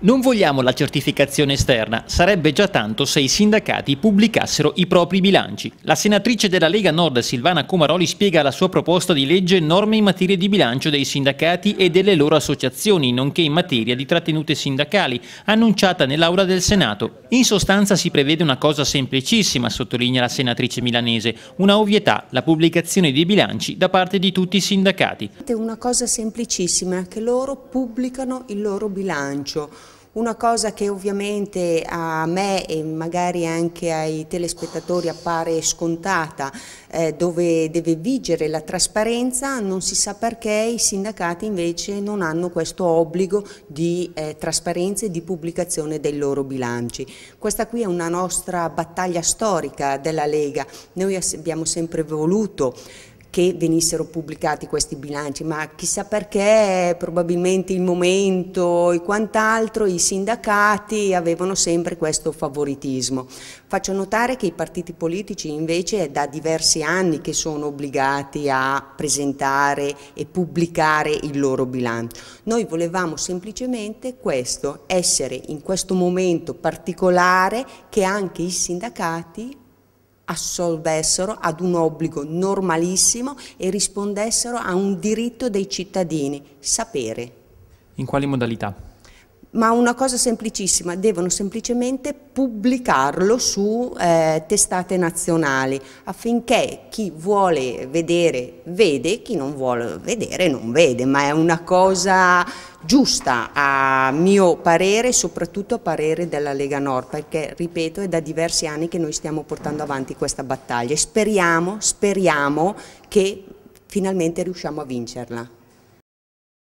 Non vogliamo la certificazione esterna, sarebbe già tanto se i sindacati pubblicassero i propri bilanci. La senatrice della Lega Nord Silvana Comaroli spiega la sua proposta di legge norme in materia di bilancio dei sindacati e delle loro associazioni, nonché in materia di trattenute sindacali, annunciata nell'aula del Senato. In sostanza si prevede una cosa semplicissima, sottolinea la senatrice milanese, una ovvietà, la pubblicazione dei bilanci da parte di tutti i sindacati. È una cosa semplicissima che loro pubblicano il loro bilancio una cosa che ovviamente a me e magari anche ai telespettatori appare scontata, eh, dove deve vigere la trasparenza, non si sa perché i sindacati invece non hanno questo obbligo di eh, trasparenza e di pubblicazione dei loro bilanci. Questa qui è una nostra battaglia storica della Lega, noi abbiamo sempre voluto che venissero pubblicati questi bilanci, ma chissà perché, probabilmente il momento e quant'altro, i sindacati avevano sempre questo favoritismo. Faccio notare che i partiti politici invece è da diversi anni che sono obbligati a presentare e pubblicare il loro bilancio. Noi volevamo semplicemente questo, essere in questo momento particolare che anche i sindacati assolvessero ad un obbligo normalissimo e rispondessero a un diritto dei cittadini, sapere. In quali modalità? ma una cosa semplicissima, devono semplicemente pubblicarlo su eh, testate nazionali affinché chi vuole vedere vede, chi non vuole vedere non vede, ma è una cosa giusta a mio parere, e soprattutto a parere della Lega Nord, perché ripeto è da diversi anni che noi stiamo portando avanti questa battaglia e speriamo, speriamo che finalmente riusciamo a vincerla.